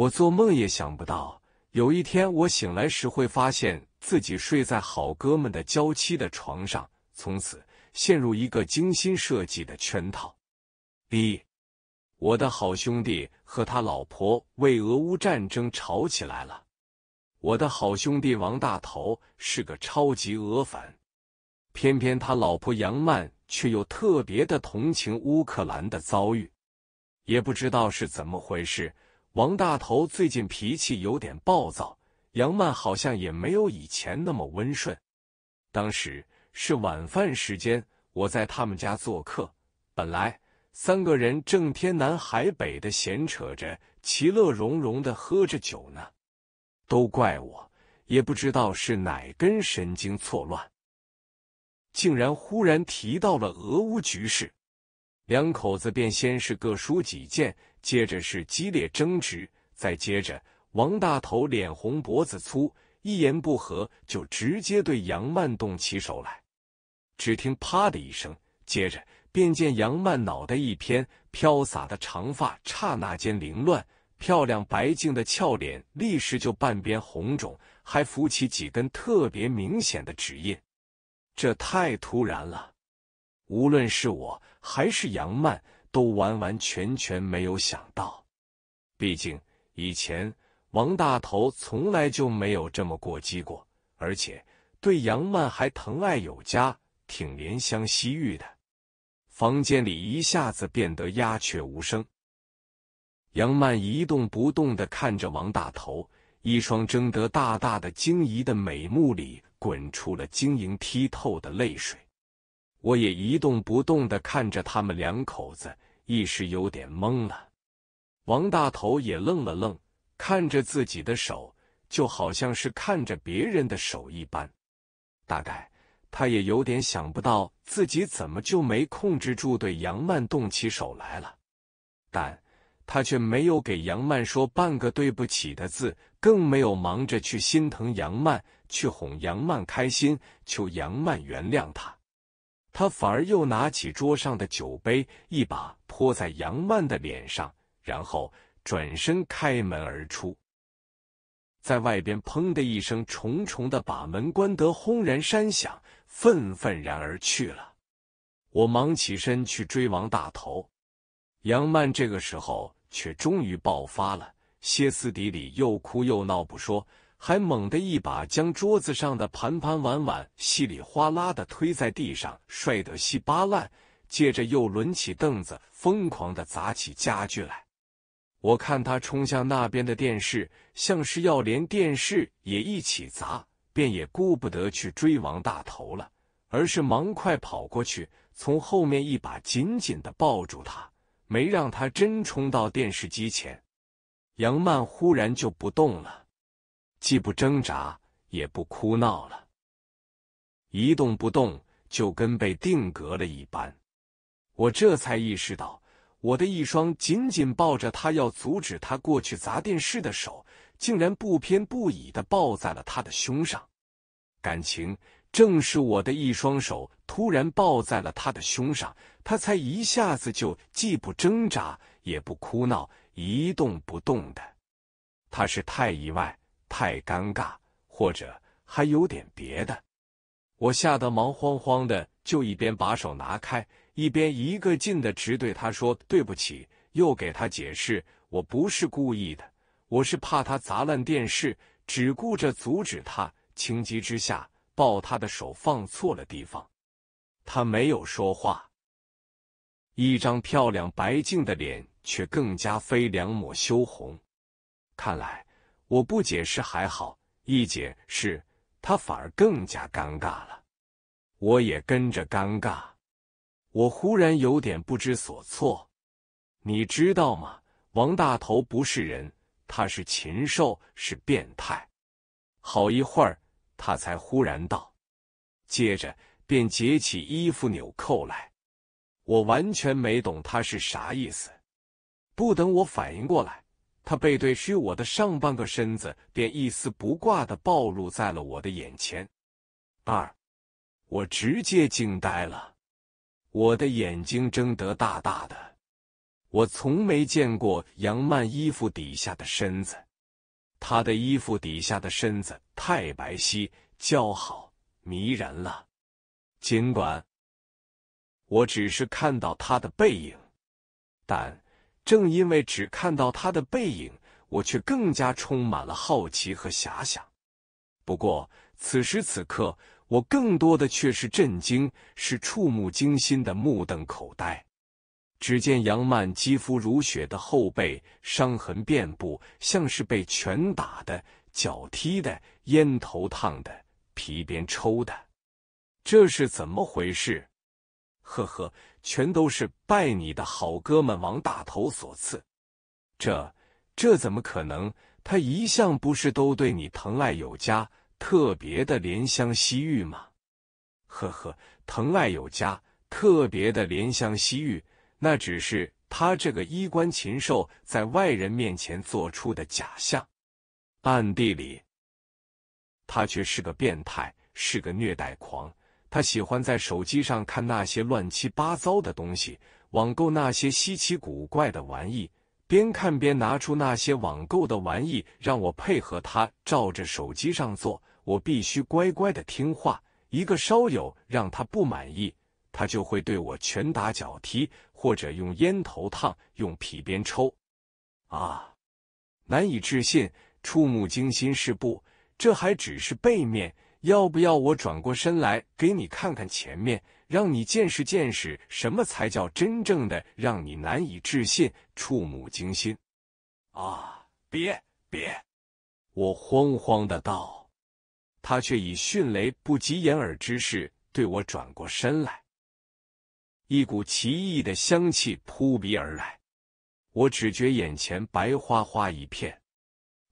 我做梦也想不到，有一天我醒来时会发现自己睡在好哥们的娇妻的床上，从此陷入一个精心设计的圈套。一，我的好兄弟和他老婆为俄乌战争吵起来了。我的好兄弟王大头是个超级俄粉，偏偏他老婆杨曼却又特别的同情乌克兰的遭遇，也不知道是怎么回事。王大头最近脾气有点暴躁，杨曼好像也没有以前那么温顺。当时是晚饭时间，我在他们家做客，本来三个人正天南海北的闲扯着，其乐融融的喝着酒呢。都怪我，也不知道是哪根神经错乱，竟然忽然提到了俄乌局势。两口子便先是各抒己见，接着是激烈争执，再接着王大头脸红脖子粗，一言不合就直接对杨曼动起手来。只听“啪”的一声，接着便见杨曼脑袋一偏，飘洒的长发刹那间凌乱，漂亮白净的俏脸立时就半边红肿，还浮起几根特别明显的指印。这太突然了，无论是我。还是杨曼都完完全全没有想到，毕竟以前王大头从来就没有这么过激过，而且对杨曼还疼爱有加，挺怜香惜玉的。房间里一下子变得鸦雀无声。杨曼一动不动的看着王大头，一双睁得大大的、惊疑的美目里滚出了晶莹剔透的泪水。我也一动不动的看着他们两口子，一时有点懵了。王大头也愣了愣，看着自己的手，就好像是看着别人的手一般。大概他也有点想不到自己怎么就没控制住对杨曼动起手来了。但他却没有给杨曼说半个对不起的字，更没有忙着去心疼杨曼，去哄杨曼开心，求杨曼原谅他。他反而又拿起桌上的酒杯，一把泼在杨曼的脸上，然后转身开门而出，在外边砰的一声，重重的把门关得轰然山响，愤愤然而去了。我忙起身去追王大头，杨曼这个时候却终于爆发了，歇斯底里，又哭又闹，不说。还猛地一把将桌子上的盘盘碗碗稀里哗啦的推在地上，摔得稀巴烂。接着又抡起凳子，疯狂的砸起家具来。我看他冲向那边的电视，像是要连电视也一起砸，便也顾不得去追王大头了，而是忙快跑过去，从后面一把紧紧的抱住他，没让他真冲到电视机前。杨曼忽然就不动了。既不挣扎，也不哭闹了，一动不动，就跟被定格了一般。我这才意识到，我的一双紧紧抱着他，要阻止他过去砸电视的手，竟然不偏不倚的抱在了他的胸上。感情正是我的一双手突然抱在了他的胸上，他才一下子就既不挣扎，也不哭闹，一动不动的。他是太意外。太尴尬，或者还有点别的，我吓得忙慌慌的，就一边把手拿开，一边一个劲的直对他说对不起，又给他解释我不是故意的，我是怕他砸烂电视，只顾着阻止他。情急之下，抱他的手放错了地方。他没有说话，一张漂亮白净的脸却更加飞两抹羞红。看来。我不解释还好，一解释他反而更加尴尬了，我也跟着尴尬。我忽然有点不知所措。你知道吗？王大头不是人，他是禽兽，是变态。好一会儿，他才忽然道，接着便解起衣服纽扣来。我完全没懂他是啥意思。不等我反应过来。他背对虚我的上半个身子便一丝不挂的暴露在了我的眼前。二，我直接惊呆了，我的眼睛睁得大大的。我从没见过杨曼衣服底下的身子，她的衣服底下的身子太白皙、姣好、迷人了。尽管我只是看到她的背影，但……正因为只看到他的背影，我却更加充满了好奇和遐想。不过此时此刻，我更多的却是震惊，是触目惊心的目瞪口呆。只见杨曼肌肤如雪的后背，伤痕遍布，像是被拳打的、脚踢的、烟头烫的、皮鞭抽的。这是怎么回事？呵呵，全都是拜你的好哥们王大头所赐。这这怎么可能？他一向不是都对你疼爱有加，特别的怜香惜玉吗？呵呵，疼爱有加，特别的怜香惜玉，那只是他这个衣冠禽兽在外人面前做出的假象，暗地里他却是个变态，是个虐待狂。他喜欢在手机上看那些乱七八糟的东西，网购那些稀奇古怪的玩意，边看边拿出那些网购的玩意让我配合他照着手机上做，我必须乖乖的听话，一个稍有让他不满意，他就会对我拳打脚踢或者用烟头烫、用皮鞭抽。啊，难以置信，触目惊心是不？这还只是背面。要不要我转过身来给你看看前面，让你见识见识什么才叫真正的让你难以置信、触目惊心啊！别别！我慌慌的道，他却以迅雷不及掩耳之势对我转过身来，一股奇异的香气扑鼻而来，我只觉眼前白花花一片。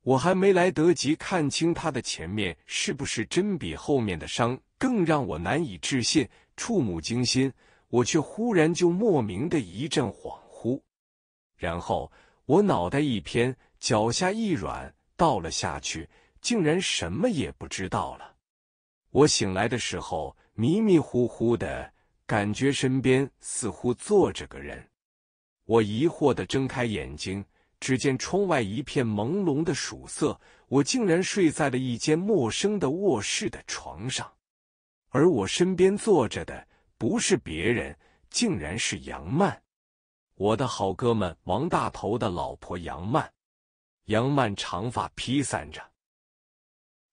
我还没来得及看清他的前面是不是真比后面的伤更让我难以置信、触目惊心，我却忽然就莫名的一阵恍惚，然后我脑袋一偏，脚下一软，倒了下去，竟然什么也不知道了。我醒来的时候迷迷糊糊的感觉，身边似乎坐着个人，我疑惑的睁开眼睛。只见窗外一片朦胧的曙色，我竟然睡在了一间陌生的卧室的床上，而我身边坐着的不是别人，竟然是杨曼，我的好哥们王大头的老婆杨曼。杨曼长发披散着，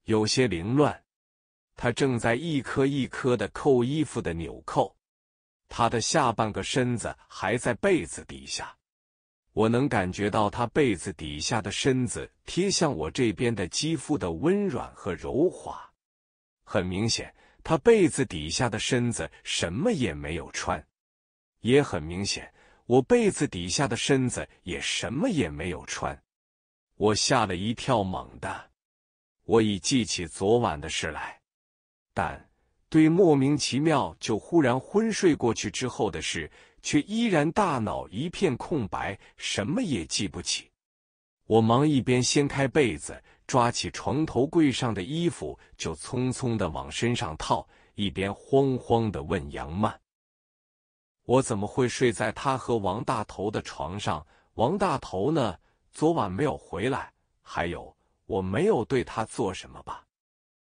有些凌乱，她正在一颗一颗的扣衣服的纽扣，她的下半个身子还在被子底下。我能感觉到他被子底下的身子贴向我这边的肌肤的温软和柔滑，很明显，他被子底下的身子什么也没有穿，也很明显，我被子底下的身子也什么也没有穿。我吓了一跳，猛的，我已记起昨晚的事来，但对莫名其妙就忽然昏睡过去之后的事。却依然大脑一片空白，什么也记不起。我忙一边掀开被子，抓起床头柜上的衣服就匆匆的往身上套，一边慌慌的问杨曼：“我怎么会睡在他和王大头的床上？王大头呢？昨晚没有回来？还有，我没有对他做什么吧？”“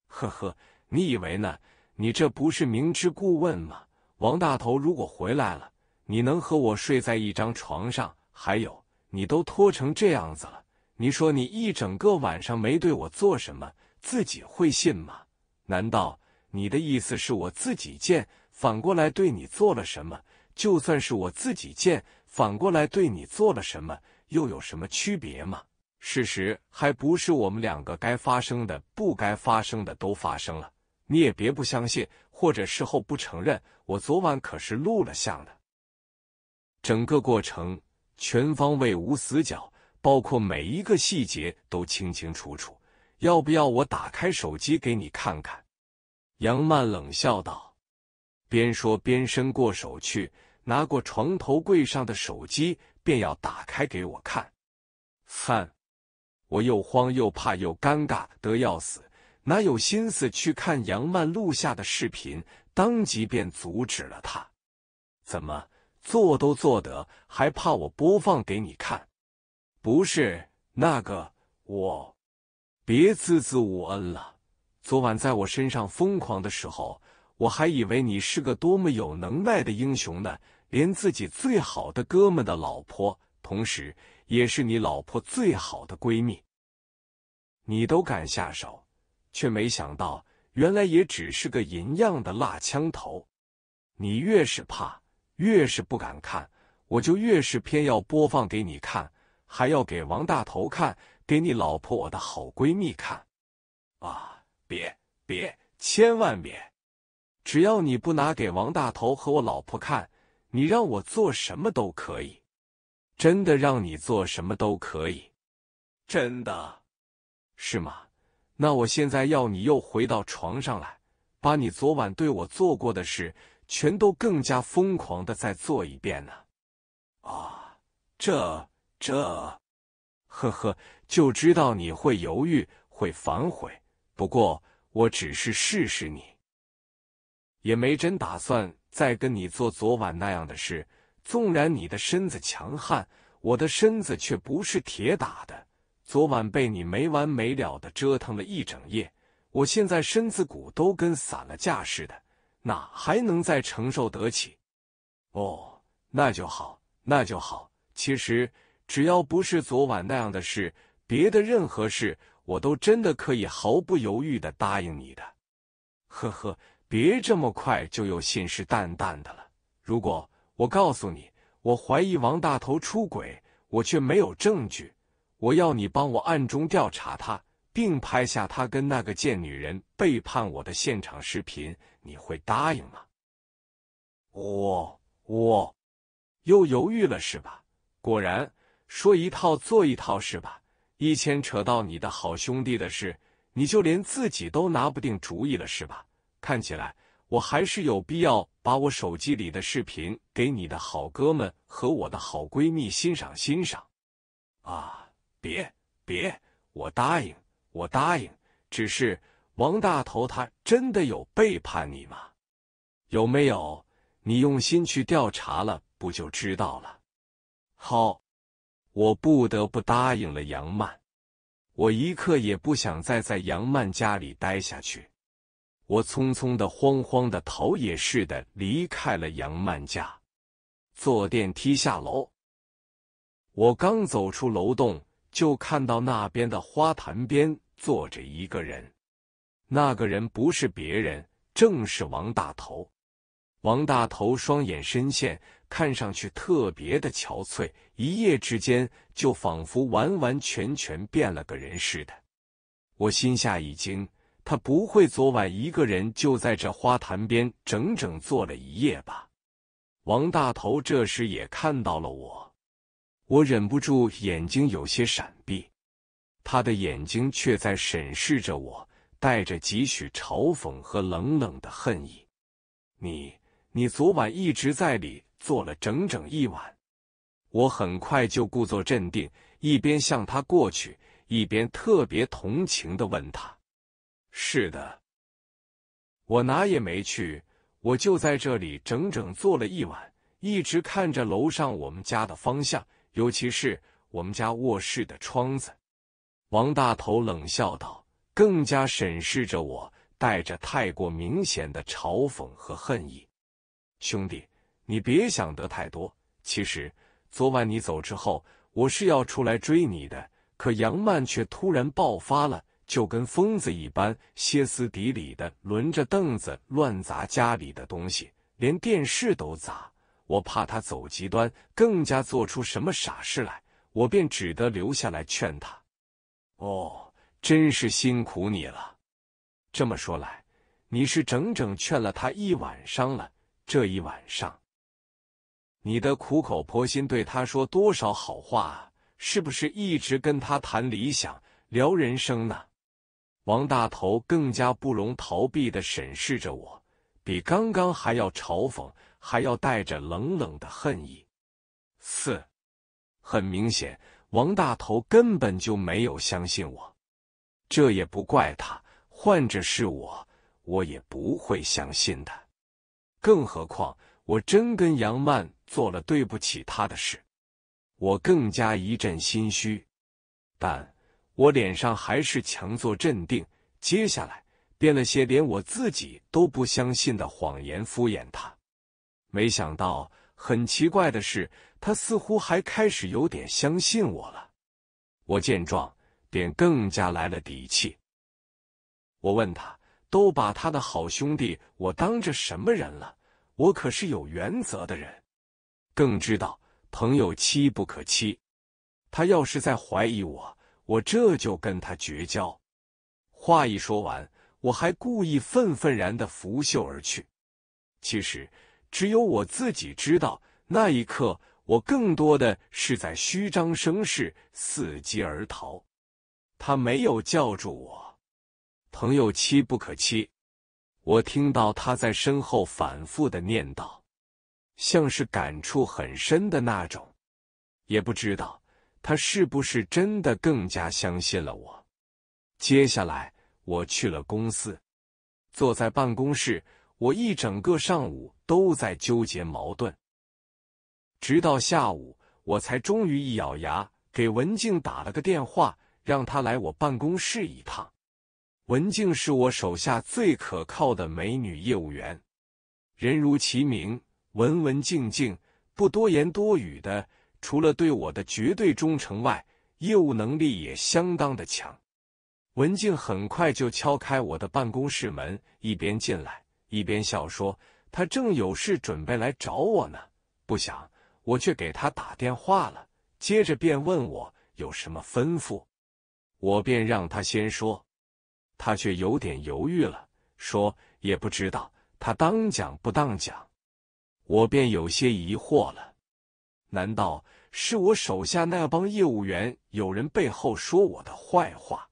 呵呵，你以为呢？你这不是明知故问吗？王大头如果回来了。”你能和我睡在一张床上？还有，你都脱成这样子了，你说你一整个晚上没对我做什么，自己会信吗？难道你的意思是我自己贱，反过来对你做了什么？就算是我自己贱，反过来对你做了什么，又有什么区别吗？事实还不是我们两个该发生的、不该发生的都发生了？你也别不相信，或者事后不承认，我昨晚可是录了像的。整个过程全方位无死角，包括每一个细节都清清楚楚。要不要我打开手机给你看看？”杨曼冷笑道，边说边伸过手去拿过床头柜上的手机，便要打开给我看。饭，我又慌又怕又尴尬的要死，哪有心思去看杨曼录下的视频？当即便阻止了她。怎么？做都做得，还怕我播放给你看？不是那个我，别孜孜无恩了。昨晚在我身上疯狂的时候，我还以为你是个多么有能耐的英雄呢，连自己最好的哥们的老婆，同时也是你老婆最好的闺蜜，你都敢下手，却没想到原来也只是个银样的辣枪头。你越是怕。越是不敢看，我就越是偏要播放给你看，还要给王大头看，给你老婆我的好闺蜜看啊！别别，千万别！只要你不拿给王大头和我老婆看，你让我做什么都可以，真的让你做什么都可以，真的是吗？那我现在要你又回到床上来，把你昨晚对我做过的事。全都更加疯狂的再做一遍呢！啊，这这，呵呵，就知道你会犹豫，会反悔。不过，我只是试试你，也没真打算再跟你做昨晚那样的事。纵然你的身子强悍，我的身子却不是铁打的。昨晚被你没完没了的折腾了一整夜，我现在身子骨都跟散了架似的。哪还能再承受得起？哦，那就好，那就好。其实只要不是昨晚那样的事，别的任何事，我都真的可以毫不犹豫的答应你的。呵呵，别这么快就又信誓旦旦的了。如果我告诉你，我怀疑王大头出轨，我却没有证据，我要你帮我暗中调查他，并拍下他跟那个贱女人背叛我的现场视频。你会答应吗？我我又犹豫了是吧？果然说一套做一套是吧？一牵扯到你的好兄弟的事，你就连自己都拿不定主意了是吧？看起来我还是有必要把我手机里的视频给你的好哥们和我的好闺蜜欣赏欣赏啊！别别，我答应我答应，只是。王大头，他真的有背叛你吗？有没有？你用心去调查了，不就知道了？好，我不得不答应了杨曼。我一刻也不想再在杨曼家里待下去，我匆匆的、慌慌的逃也似的离开了杨曼家，坐电梯下楼。我刚走出楼栋，就看到那边的花坛边坐着一个人。那个人不是别人，正是王大头。王大头双眼深陷，看上去特别的憔悴，一夜之间就仿佛完完全全变了个人似的。我心下一惊，他不会昨晚一个人就在这花坛边整整坐了一夜吧？王大头这时也看到了我，我忍不住眼睛有些闪避，他的眼睛却在审视着我。带着几许嘲讽和冷冷的恨意，你你昨晚一直在里坐了整整一晚，我很快就故作镇定，一边向他过去，一边特别同情的问他：“是的，我哪也没去，我就在这里整整坐了一晚，一直看着楼上我们家的方向，尤其是我们家卧室的窗子。”王大头冷笑道。更加审视着我，带着太过明显的嘲讽和恨意。兄弟，你别想得太多。其实昨晚你走之后，我是要出来追你的，可杨曼却突然爆发了，就跟疯子一般，歇斯底里的轮着凳子乱砸家里的东西，连电视都砸。我怕他走极端，更加做出什么傻事来，我便只得留下来劝他。哦。真是辛苦你了。这么说来，你是整整劝了他一晚上了。这一晚上，你的苦口婆心对他说多少好话？是不是一直跟他谈理想、聊人生呢？王大头更加不容逃避的审视着我，比刚刚还要嘲讽，还要带着冷冷的恨意。四，很明显，王大头根本就没有相信我。这也不怪他，换着是我，我也不会相信的。更何况我真跟杨曼做了对不起他的事，我更加一阵心虚。但我脸上还是强作镇定，接下来编了些连我自己都不相信的谎言敷衍他。没想到，很奇怪的是，他似乎还开始有点相信我了。我见状。便更加来了底气。我问他：“都把他的好兄弟我当着什么人了？我可是有原则的人，更知道朋友妻不可欺。他要是在怀疑我，我这就跟他绝交。”话一说完，我还故意愤愤然的拂袖而去。其实只有我自己知道，那一刻我更多的是在虚张声势，伺机而逃。他没有叫住我。朋友妻不可欺。我听到他在身后反复的念叨，像是感触很深的那种。也不知道他是不是真的更加相信了我。接下来，我去了公司，坐在办公室，我一整个上午都在纠结矛盾，直到下午，我才终于一咬牙，给文静打了个电话。让他来我办公室一趟。文静是我手下最可靠的美女业务员，人如其名，文文静静，不多言多语的。除了对我的绝对忠诚外，业务能力也相当的强。文静很快就敲开我的办公室门，一边进来一边笑说：“他正有事准备来找我呢，不想我却给他打电话了。”接着便问我有什么吩咐。我便让他先说，他却有点犹豫了，说也不知道他当讲不当讲。我便有些疑惑了，难道是我手下那帮业务员有人背后说我的坏话？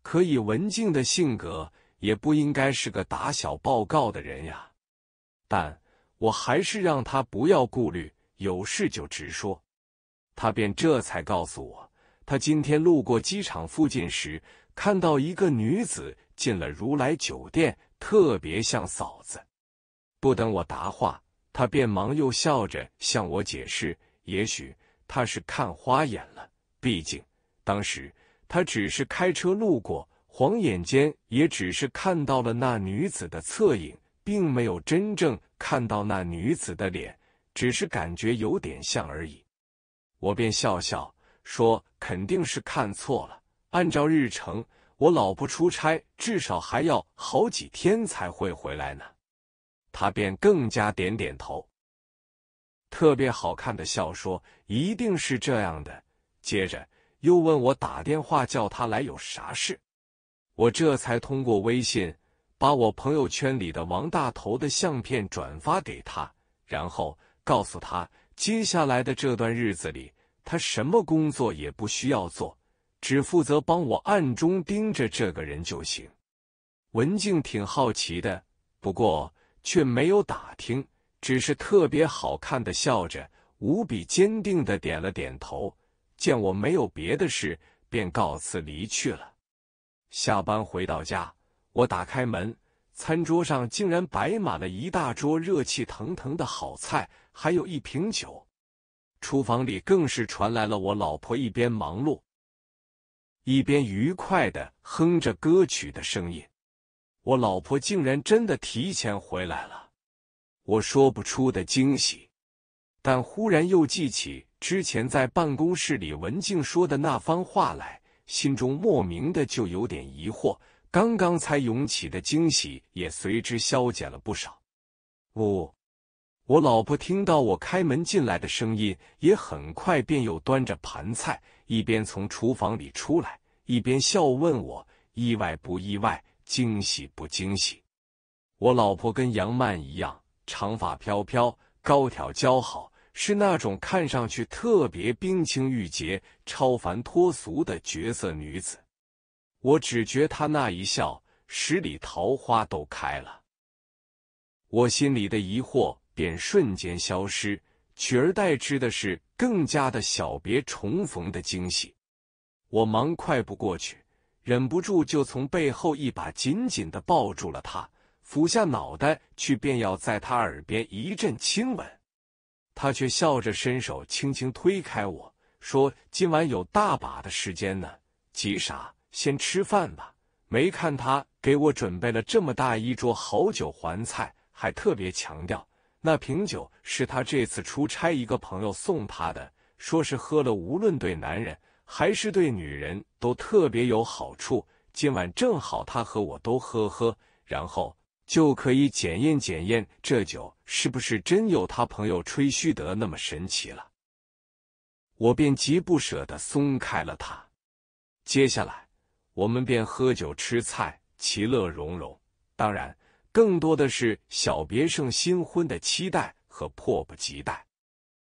可以文静的性格也不应该是个打小报告的人呀。但我还是让他不要顾虑，有事就直说。他便这才告诉我。他今天路过机场附近时，看到一个女子进了如来酒店，特别像嫂子。不等我答话，他便忙又笑着向我解释：“也许他是看花眼了，毕竟当时他只是开车路过，晃眼间也只是看到了那女子的侧影，并没有真正看到那女子的脸，只是感觉有点像而已。”我便笑笑。说肯定是看错了。按照日程，我老婆出差至少还要好几天才会回来呢。他便更加点点头，特别好看的笑说：“一定是这样的。”接着又问我打电话叫他来有啥事。我这才通过微信把我朋友圈里的王大头的相片转发给他，然后告诉他接下来的这段日子里。他什么工作也不需要做，只负责帮我暗中盯着这个人就行。文静挺好奇的，不过却没有打听，只是特别好看的笑着，无比坚定的点了点头。见我没有别的事，便告辞离去了。下班回到家，我打开门，餐桌上竟然摆满了一大桌热气腾腾的好菜，还有一瓶酒。厨房里更是传来了我老婆一边忙碌，一边愉快的哼着歌曲的声音。我老婆竟然真的提前回来了，我说不出的惊喜。但忽然又记起之前在办公室里文静说的那番话来，心中莫名的就有点疑惑。刚刚才涌起的惊喜也随之消减了不少。五。我老婆听到我开门进来的声音，也很快便又端着盘菜，一边从厨房里出来，一边笑问我：“意外不意外？惊喜不惊喜？”我老婆跟杨曼一样，长发飘飘，高挑姣好，是那种看上去特别冰清玉洁、超凡脱俗的绝色女子。我只觉她那一笑，十里桃花都开了。我心里的疑惑。便瞬间消失，取而代之的是更加的小别重逢的惊喜。我忙快步过去，忍不住就从背后一把紧紧的抱住了他，俯下脑袋去，便要在他耳边一阵亲吻。他却笑着伸手轻轻推开我，说：“今晚有大把的时间呢，急啥？先吃饭吧。没看他给我准备了这么大一桌好酒环菜，还特别强调。”那瓶酒是他这次出差一个朋友送他的，说是喝了无论对男人还是对女人都特别有好处。今晚正好他和我都喝喝，然后就可以检验检验这酒是不是真有他朋友吹嘘的那么神奇了。我便极不舍得松开了他，接下来我们便喝酒吃菜，其乐融融。当然。更多的是小别胜新婚的期待和迫不及待。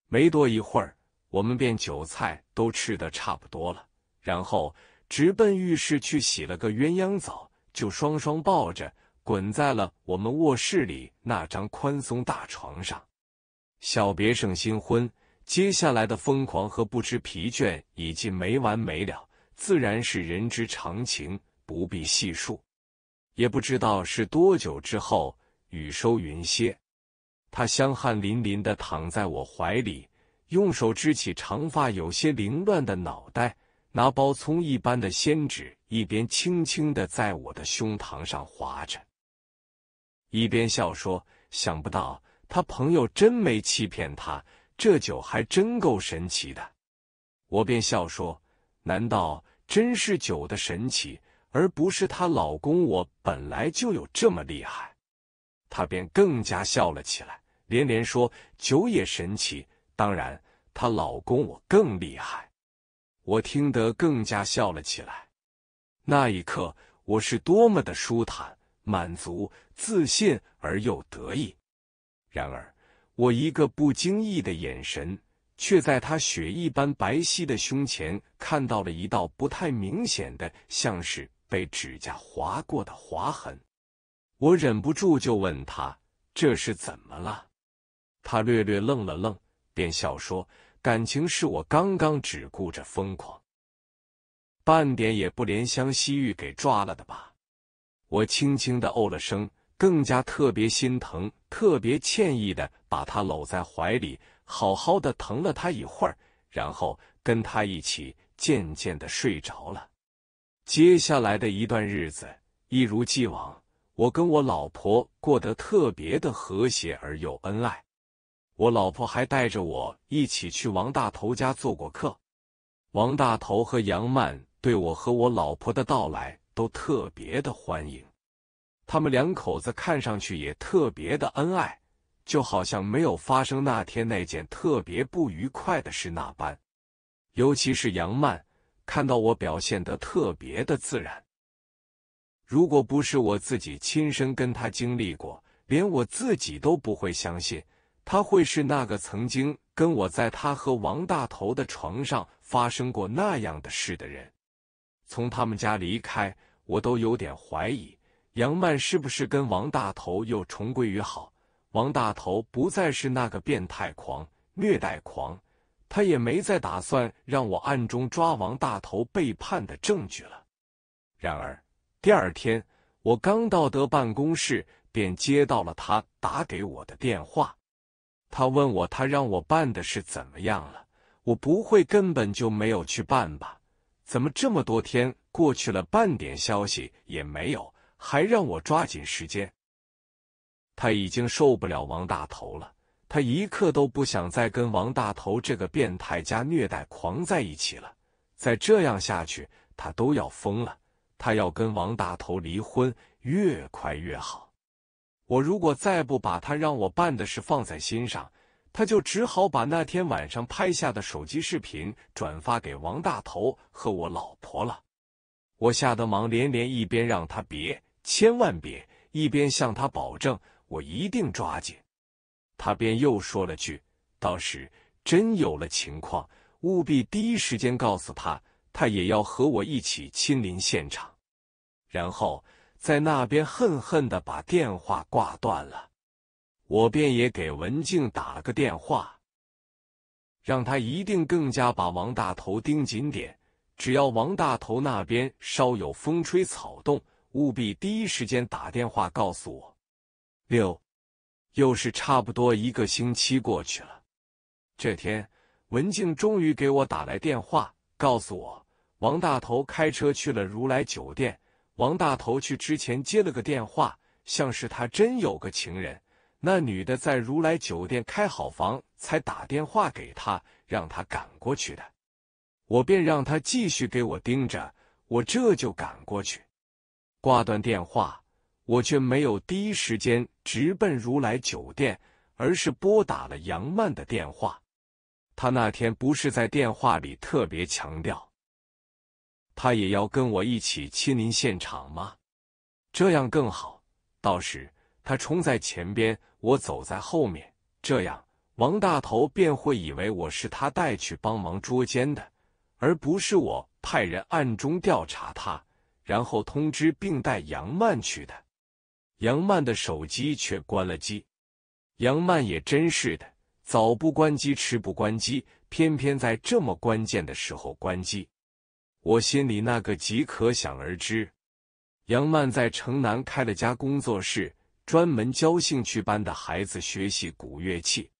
没多一会儿，我们便酒菜都吃得差不多了，然后直奔浴室去洗了个鸳鸯澡，就双双抱着滚在了我们卧室里那张宽松大床上。小别胜新婚，接下来的疯狂和不知疲倦以及没完没了，自然是人之常情，不必细数。也不知道是多久之后，雨收云歇，他香汗淋淋的躺在我怀里，用手支起长发有些凌乱的脑袋，拿包葱一般的仙纸，一边轻轻的在我的胸膛上划着，一边笑说：“想不到他朋友真没欺骗他，这酒还真够神奇的。”我便笑说：“难道真是酒的神奇？”而不是她老公，我本来就有这么厉害，她便更加笑了起来，连连说酒也神奇。当然，她老公我更厉害，我听得更加笑了起来。那一刻，我是多么的舒坦、满足、自信而又得意。然而，我一个不经意的眼神，却在她雪一般白皙的胸前看到了一道不太明显的，像是……被指甲划过的划痕，我忍不住就问他：“这是怎么了？”他略略愣了愣，便笑说：“感情是我刚刚只顾着疯狂，半点也不怜香惜玉给抓了的吧？”我轻轻的哦了声，更加特别心疼、特别歉意的把他搂在怀里，好好的疼了他一会儿，然后跟他一起渐渐的睡着了。接下来的一段日子，一如既往，我跟我老婆过得特别的和谐而又恩爱。我老婆还带着我一起去王大头家做过客。王大头和杨曼对我和我老婆的到来都特别的欢迎。他们两口子看上去也特别的恩爱，就好像没有发生那天那件特别不愉快的事那般。尤其是杨曼。看到我表现的特别的自然，如果不是我自己亲身跟他经历过，连我自己都不会相信他会是那个曾经跟我在他和王大头的床上发生过那样的事的人。从他们家离开，我都有点怀疑杨曼是不是跟王大头又重归于好，王大头不再是那个变态狂、虐待狂。他也没再打算让我暗中抓王大头背叛的证据了。然而第二天，我刚到德办公室，便接到了他打给我的电话。他问我他让我办的事怎么样了？我不会根本就没有去办吧？怎么这么多天过去了，半点消息也没有？还让我抓紧时间。他已经受不了王大头了。他一刻都不想再跟王大头这个变态加虐待狂在一起了，再这样下去，他都要疯了。他要跟王大头离婚，越快越好。我如果再不把他让我办的事放在心上，他就只好把那天晚上拍下的手机视频转发给王大头和我老婆了。我吓得忙连连一边让他别，千万别，一边向他保证，我一定抓紧。他便又说了句：“到时真有了情况，务必第一时间告诉他，他也要和我一起亲临现场。”然后在那边恨恨的把电话挂断了。我便也给文静打了个电话，让他一定更加把王大头盯紧点，只要王大头那边稍有风吹草动，务必第一时间打电话告诉我。六。又是差不多一个星期过去了，这天文静终于给我打来电话，告诉我王大头开车去了如来酒店。王大头去之前接了个电话，像是他真有个情人，那女的在如来酒店开好房才打电话给他，让他赶过去的。我便让他继续给我盯着，我这就赶过去。挂断电话，我却没有第一时间。直奔如来酒店，而是拨打了杨曼的电话。他那天不是在电话里特别强调，他也要跟我一起亲临现场吗？这样更好，到时他冲在前边，我走在后面，这样王大头便会以为我是他带去帮忙捉奸的，而不是我派人暗中调查他，然后通知并带杨曼去的。杨曼的手机却关了机，杨曼也真是的，早不关机，迟不关机，偏偏在这么关键的时候关机，我心里那个急可想而知。杨曼在城南开了家工作室，专门教兴趣班的孩子学习古乐器。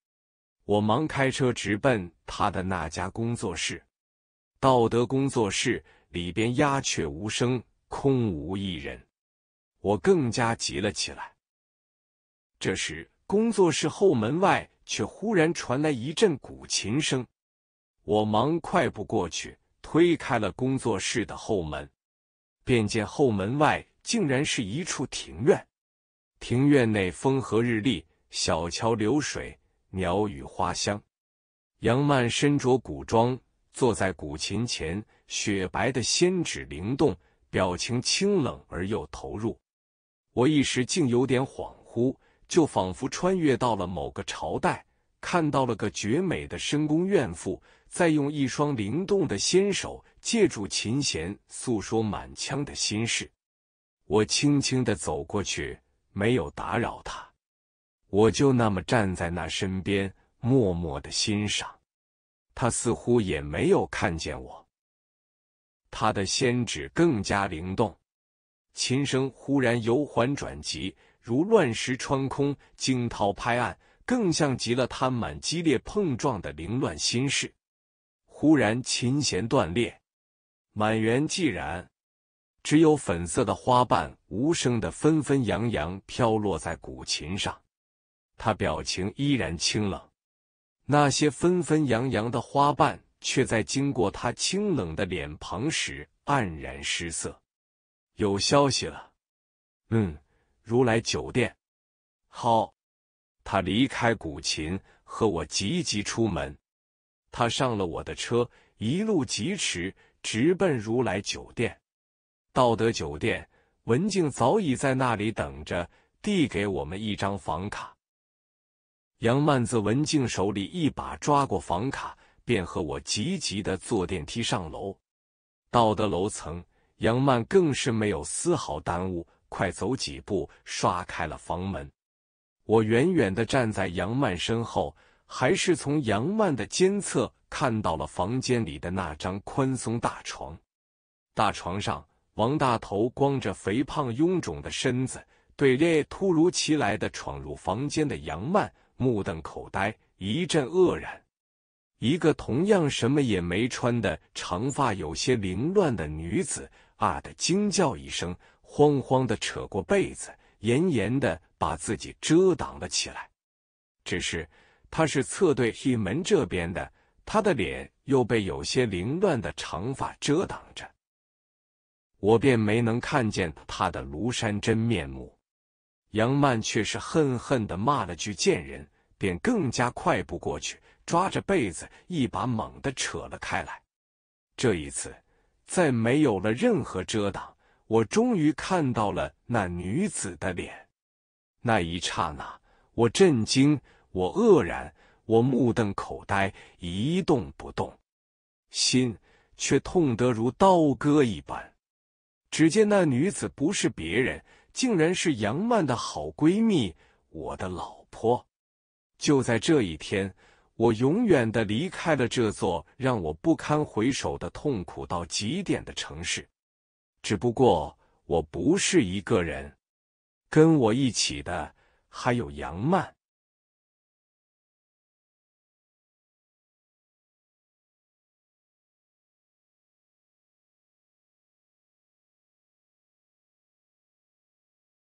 我忙开车直奔她的那家工作室，道德工作室里边鸦雀无声，空无一人。我更加急了起来。这时，工作室后门外却忽然传来一阵古琴声，我忙快步过去，推开了工作室的后门，便见后门外竟然是一处庭院，庭院内风和日丽，小桥流水，鸟语花香。杨曼身着古装，坐在古琴前，雪白的纤指灵动，表情清冷而又投入。我一时竟有点恍惚，就仿佛穿越到了某个朝代，看到了个绝美的深宫怨妇，在用一双灵动的纤手，借助琴弦诉说满腔的心事。我轻轻的走过去，没有打扰她，我就那么站在那身边，默默的欣赏。她似乎也没有看见我，她的仙指更加灵动。琴声忽然由缓转急，如乱石穿空，惊涛拍岸，更像极了他满激烈碰撞的凌乱心事。忽然，琴弦断裂，满园寂然，只有粉色的花瓣无声的纷纷扬扬飘落在古琴上。他表情依然清冷，那些纷纷扬扬的花瓣却在经过他清冷的脸庞时黯然失色。有消息了，嗯，如来酒店，好，他离开古琴，和我急急出门。他上了我的车，一路疾驰，直奔如来酒店。到得酒店，文静早已在那里等着，递给我们一张房卡。杨曼自文静手里一把抓过房卡，便和我急急的坐电梯上楼。到得楼层。杨曼更是没有丝毫耽误，快走几步，刷开了房门。我远远的站在杨曼身后，还是从杨曼的肩侧看到了房间里的那张宽松大床。大床上，王大头光着肥胖臃肿的身子，对这突如其来的闯入房间的杨曼目瞪口呆，一阵愕然。一个同样什么也没穿的长发有些凌乱的女子。啊！的惊叫一声，慌慌的扯过被子，严严的把自己遮挡了起来。只是他是侧对一门这边的，他的脸又被有些凌乱的长发遮挡着，我便没能看见他的庐山真面目。杨曼却是恨恨的骂了句“贱人”，便更加快步过去，抓着被子一把猛的扯了开来。这一次。在没有了任何遮挡，我终于看到了那女子的脸。那一刹那，我震惊，我愕然，我目瞪口呆，一动不动，心却痛得如刀割一般。只见那女子不是别人，竟然是杨曼的好闺蜜，我的老婆。就在这一天。我永远的离开了这座让我不堪回首的痛苦到极点的城市。只不过我不是一个人，跟我一起的还有杨曼。